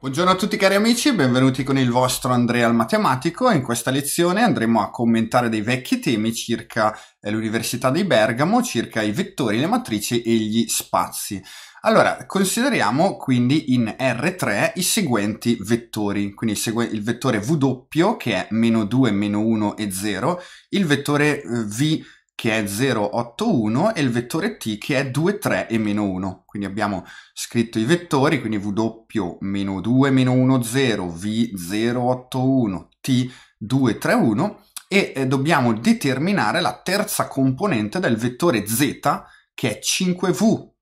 Buongiorno a tutti cari amici, benvenuti con il vostro Andrea al Matematico. In questa lezione andremo a commentare dei vecchi temi circa eh, l'Università di Bergamo, circa i vettori, le matrici e gli spazi. Allora, consideriamo quindi in R3 i seguenti vettori, quindi il, segu- il vettore W che è meno 2, meno 1 e 0, il vettore eh, V che è 0, 8, 1 e il vettore t che è 2, 3 e meno 1. Quindi abbiamo scritto i vettori, quindi w meno 2 meno 1 0, v 0, 8, 1, t 2, 3, 1 e eh, dobbiamo determinare la terza componente del vettore z che è 5v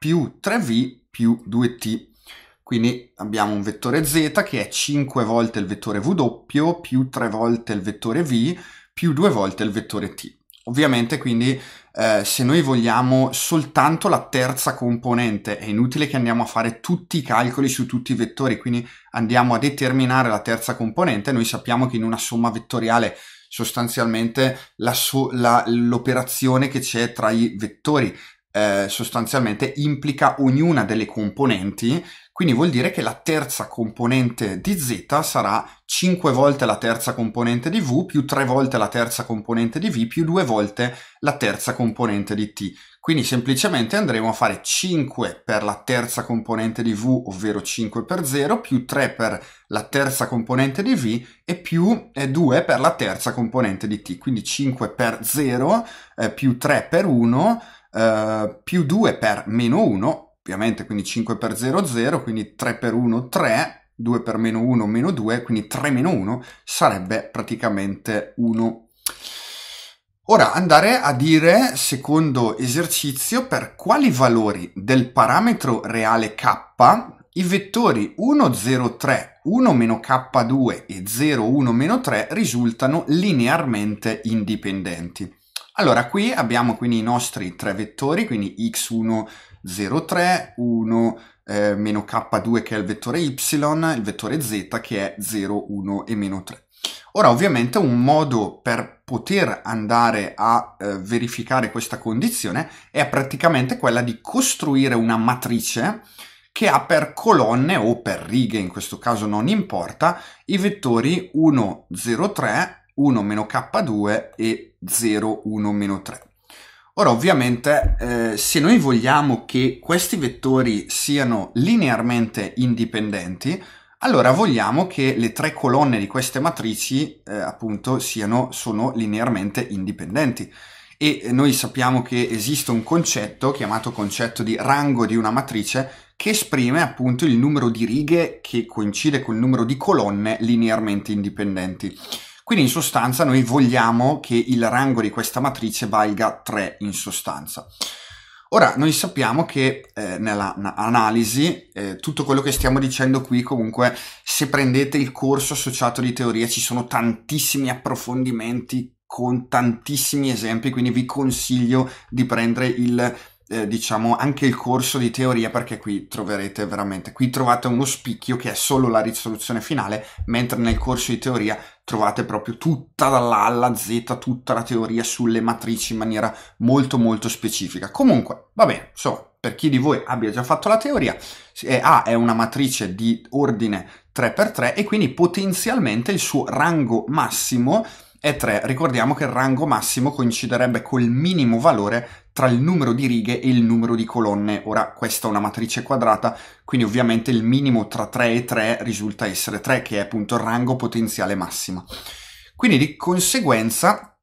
più 3v più 2t. Quindi abbiamo un vettore z che è 5 volte il vettore w più 3 volte il vettore v più 2 volte il vettore t. Ovviamente quindi eh, se noi vogliamo soltanto la terza componente è inutile che andiamo a fare tutti i calcoli su tutti i vettori, quindi andiamo a determinare la terza componente, noi sappiamo che in una somma vettoriale sostanzialmente la so- la, l'operazione che c'è tra i vettori eh, sostanzialmente implica ognuna delle componenti, quindi vuol dire che la terza componente di z sarà 5 volte la terza componente di v più 3 volte la terza componente di v più 2 volte la terza componente di t. Quindi semplicemente andremo a fare 5 per la terza componente di v, ovvero 5 per 0, più 3 per la terza componente di v e più 2 eh, per la terza componente di t. Quindi 5 per 0 eh, più 3 per 1 eh, più 2 per meno 1, ovviamente quindi 5 per 0, 0, quindi 3 per 1, 3, 2 per meno 1, meno 2, quindi 3 meno 1 sarebbe praticamente 1. Ora andare a dire, secondo esercizio, per quali valori del parametro reale k i vettori 1, 0, 3, 1, meno k2 e 0, 1, meno 3 risultano linearmente indipendenti. Allora, qui abbiamo quindi i nostri tre vettori, quindi x1, 0, 3, 1, eh, meno k2 che è il vettore y, il vettore z che è 0, 1 e meno 3. Ora, ovviamente, un modo per poter andare a eh, verificare questa condizione è praticamente quella di costruire una matrice che ha per colonne o per righe, in questo caso non importa, i vettori 1, 0, 3, 1-K2 e 0 1 3 Ora ovviamente eh, se noi vogliamo che questi vettori siano linearmente indipendenti, allora vogliamo che le tre colonne di queste matrici eh, appunto siano, sono linearmente indipendenti. E noi sappiamo che esiste un concetto chiamato concetto di rango di una matrice che esprime appunto il numero di righe che coincide col numero di colonne linearmente indipendenti. Quindi in sostanza noi vogliamo che il rango di questa matrice valga 3 in sostanza. Ora, noi sappiamo che eh, nell'analisi eh, tutto quello che stiamo dicendo qui, comunque, se prendete il corso associato di teoria ci sono tantissimi approfondimenti con tantissimi esempi, quindi vi consiglio di prendere il eh, diciamo anche il corso di teoria perché qui troverete veramente qui trovate uno spicchio che è solo la risoluzione finale mentre nel corso di teoria trovate proprio tutta dalla A alla Z tutta la teoria sulle matrici in maniera molto molto specifica comunque va bene insomma per chi di voi abbia già fatto la teoria eh, A è una matrice di ordine 3x3 e quindi potenzialmente il suo rango massimo e 3. Ricordiamo che il rango massimo coinciderebbe col minimo valore tra il numero di righe e il numero di colonne. Ora questa è una matrice quadrata, quindi ovviamente il minimo tra 3 e 3 risulta essere 3, che è appunto il rango potenziale massimo. Quindi di conseguenza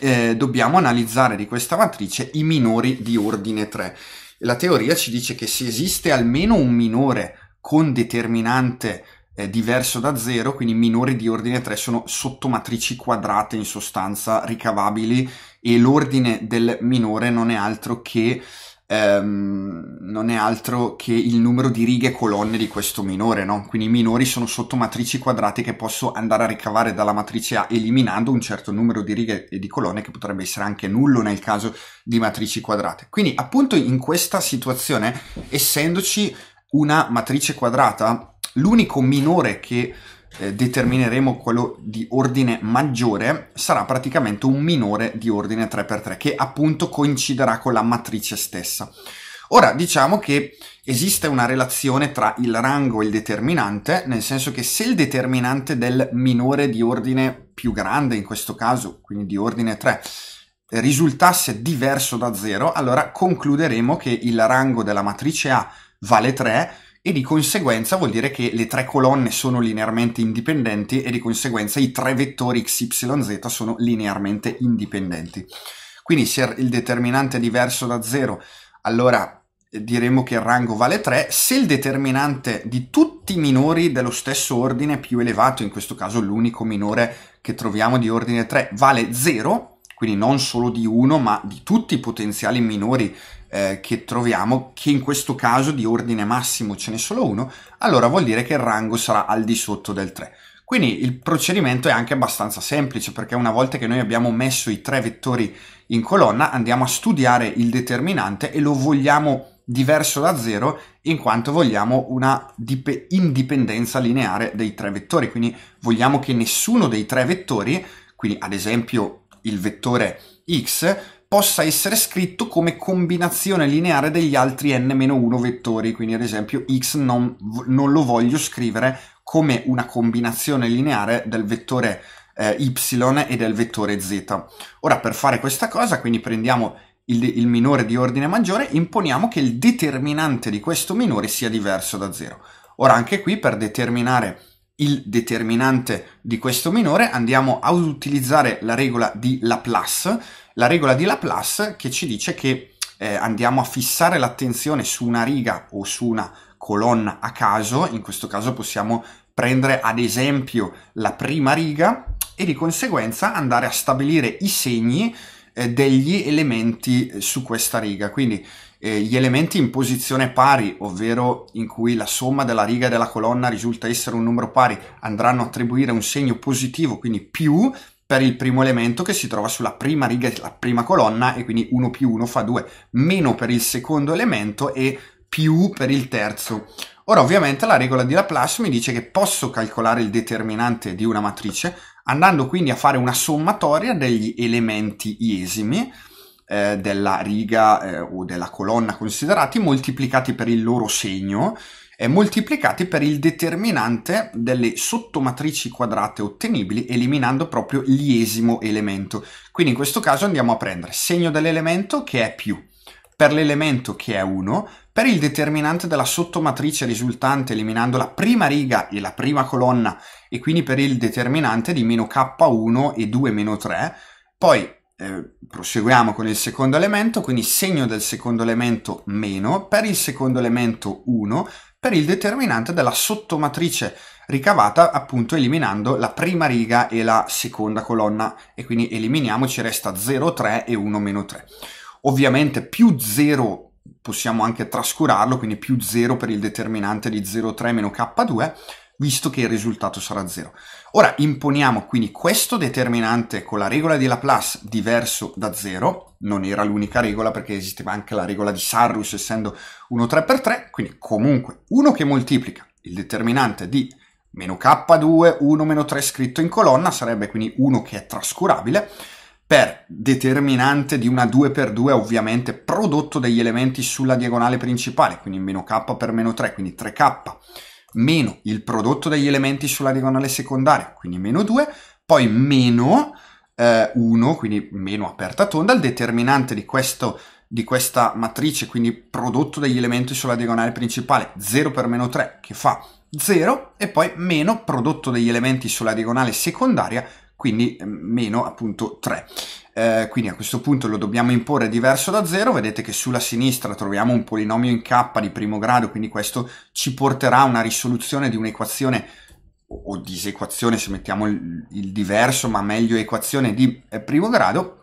eh, dobbiamo analizzare di questa matrice i minori di ordine 3. La teoria ci dice che se esiste almeno un minore con determinante eh, diverso da 0, quindi minori di ordine 3 sono sottomatrici quadrate in sostanza ricavabili e l'ordine del minore non è altro che ehm, non è altro che il numero di righe e colonne di questo minore, no? Quindi i minori sono sottomatrici quadrate che posso andare a ricavare dalla matrice A eliminando un certo numero di righe e di colonne che potrebbe essere anche nullo nel caso di matrici quadrate. Quindi appunto in questa situazione, essendoci una matrice quadrata, L'unico minore che eh, determineremo quello di ordine maggiore sarà praticamente un minore di ordine 3x3 che appunto coinciderà con la matrice stessa. Ora diciamo che esiste una relazione tra il rango e il determinante, nel senso che se il determinante del minore di ordine più grande, in questo caso quindi di ordine 3, risultasse diverso da 0, allora concluderemo che il rango della matrice A vale 3 e di conseguenza vuol dire che le tre colonne sono linearmente indipendenti e di conseguenza i tre vettori x, y, z sono linearmente indipendenti. Quindi se il determinante è diverso da 0, allora eh, diremo che il rango vale 3 se il determinante di tutti i minori dello stesso ordine più elevato, in questo caso l'unico minore che troviamo di ordine 3, vale 0, quindi non solo di 1 ma di tutti i potenziali minori eh, che troviamo, che in questo caso di ordine massimo ce n'è solo uno, allora vuol dire che il rango sarà al di sotto del 3. Quindi il procedimento è anche abbastanza semplice perché una volta che noi abbiamo messo i tre vettori in colonna andiamo a studiare il determinante e lo vogliamo diverso da 0 in quanto vogliamo una indipendenza lineare dei tre vettori, quindi vogliamo che nessuno dei tre vettori, quindi ad esempio il vettore x, possa essere scritto come combinazione lineare degli altri n-1 vettori, quindi ad esempio x non, non, lo voglio scrivere come una combinazione lineare del vettore eh, y e del vettore z. Ora per fare questa cosa, quindi prendiamo il, il minore di ordine maggiore, imponiamo che il determinante di questo minore sia diverso da 0. Ora anche qui per determinare il determinante di questo minore andiamo ad utilizzare la regola di Laplace, la regola di Laplace che ci dice che eh, andiamo a fissare l'attenzione su una riga o su una colonna a caso, in questo caso possiamo prendere ad esempio la prima riga e di conseguenza andare a stabilire i segni eh, degli elementi eh, su questa riga, quindi eh, gli elementi in posizione pari, ovvero in cui la somma della riga e della colonna risulta essere un numero pari, andranno a attribuire un segno positivo, quindi più, per il primo elemento che si trova sulla prima riga e la prima colonna e quindi 1 più 1 fa 2, meno per il secondo elemento e più per il terzo. Ora ovviamente la regola di Laplace mi dice che posso calcolare il determinante di una matrice andando quindi a fare una sommatoria degli elementi esimi eh, della riga eh, o della colonna considerati moltiplicati per il loro segno moltiplicati per il determinante delle sottomatrici quadrate ottenibili eliminando proprio l'iesimo elemento. Quindi in questo caso andiamo a prendere segno dell'elemento che è più, per l'elemento che è 1, per il determinante della sottomatrice risultante eliminando la prima riga e la prima colonna e quindi per il determinante di meno k1 e 2 meno 3, poi eh, proseguiamo con il secondo elemento, quindi segno del secondo elemento meno, per il secondo elemento 1, per il determinante della sottomatrice ricavata appunto eliminando la prima riga e la seconda colonna e quindi eliminiamo ci resta 0, 3 e 1, meno 3. Ovviamente più 0 possiamo anche trascurarlo, quindi più 0 per il determinante di 0, 3 meno K2 visto che il risultato sarà 0. Ora imponiamo quindi questo determinante con la regola di Laplace diverso da 0, non era l'unica regola perché esisteva anche la regola di Sarrus essendo 1 3 per 3 quindi comunque 1 che moltiplica il determinante di meno k2, 1 meno 3 scritto in colonna, sarebbe quindi 1 che è trascurabile, per determinante di una 2 per 2 ovviamente prodotto degli elementi sulla diagonale principale, quindi meno k per meno 3, quindi 3k meno il prodotto degli elementi sulla diagonale secondaria, quindi meno 2, poi meno 1, eh, quindi meno aperta tonda, il determinante di, questo, di questa matrice, quindi prodotto degli elementi sulla diagonale principale, 0 per meno 3, che fa 0, e poi meno prodotto degli elementi sulla diagonale secondaria, quindi eh, meno appunto 3. Eh, quindi a questo punto lo dobbiamo imporre diverso da 0, vedete che sulla sinistra troviamo un polinomio in k di primo grado, quindi questo ci porterà a una risoluzione di un'equazione o disequazione se mettiamo il, il diverso, ma meglio equazione di eh, primo grado,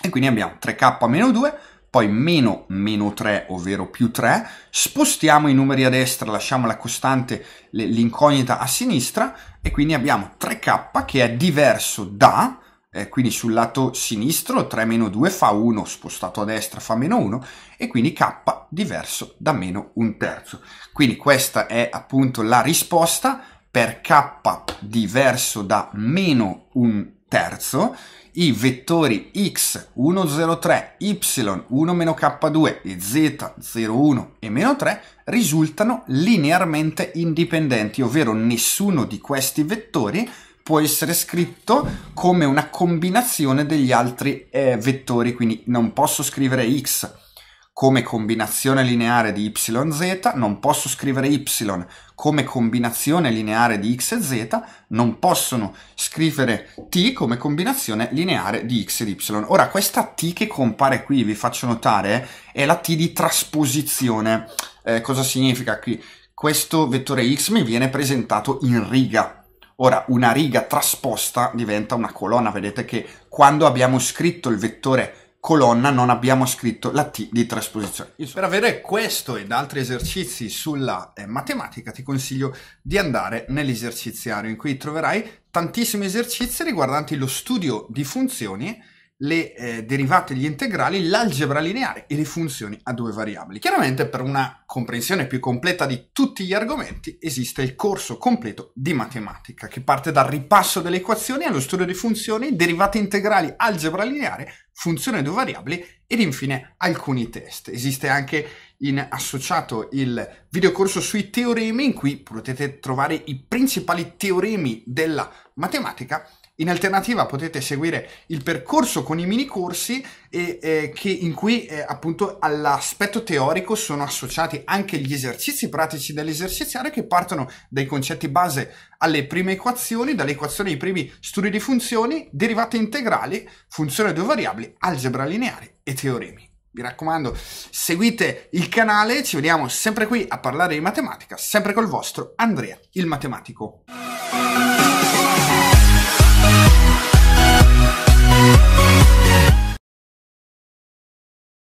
e quindi abbiamo 3k meno 2 poi meno meno 3, ovvero più 3, spostiamo i numeri a destra, lasciamo la costante, l'incognita a sinistra e quindi abbiamo 3k che è diverso da, eh, quindi sul lato sinistro 3 meno 2 fa 1, spostato a destra fa meno 1 e quindi k diverso da meno un terzo. Quindi questa è appunto la risposta per k diverso da meno un terzo i vettori x103, y1-k2 e z01 e meno 3 risultano linearmente indipendenti, ovvero nessuno di questi vettori può essere scritto come una combinazione degli altri eh, vettori, quindi non posso scrivere x come combinazione lineare di yz, non posso scrivere y come combinazione lineare di x e z, non possono scrivere t come combinazione lineare di x e y. Ora, questa t che compare qui, vi faccio notare, è la t di trasposizione. Eh, cosa significa qui? Questo vettore x mi viene presentato in riga, Ora, una riga trasposta diventa una colonna, vedete che quando abbiamo scritto il vettore colonna non abbiamo scritto la T di trasposizione. Per avere questo ed altri esercizi sulla eh, matematica ti consiglio di andare nell'eserciziario in cui troverai tantissimi esercizi riguardanti lo studio di funzioni le eh, derivate e gli integrali, l'algebra lineare e le funzioni a due variabili. Chiaramente per una comprensione più completa di tutti gli argomenti esiste il corso completo di matematica che parte dal ripasso delle equazioni allo studio di funzioni, derivate integrali, algebra lineare, funzioni a due variabili ed infine alcuni test. Esiste anche in associato il videocorso sui teoremi in cui potete trovare i principali teoremi della matematica in alternativa potete seguire il percorso con i mini corsi e, eh, che, in cui eh, appunto all'aspetto teorico sono associati anche gli esercizi pratici dell'esercizio che partono dai concetti base alle prime equazioni, dalle equazioni ai primi studi di funzioni, derivate integrali, funzione a due variabili, algebra lineare e teoremi. Mi raccomando, seguite il canale, ci vediamo sempre qui a parlare di matematica, sempre col vostro Andrea, il matematico.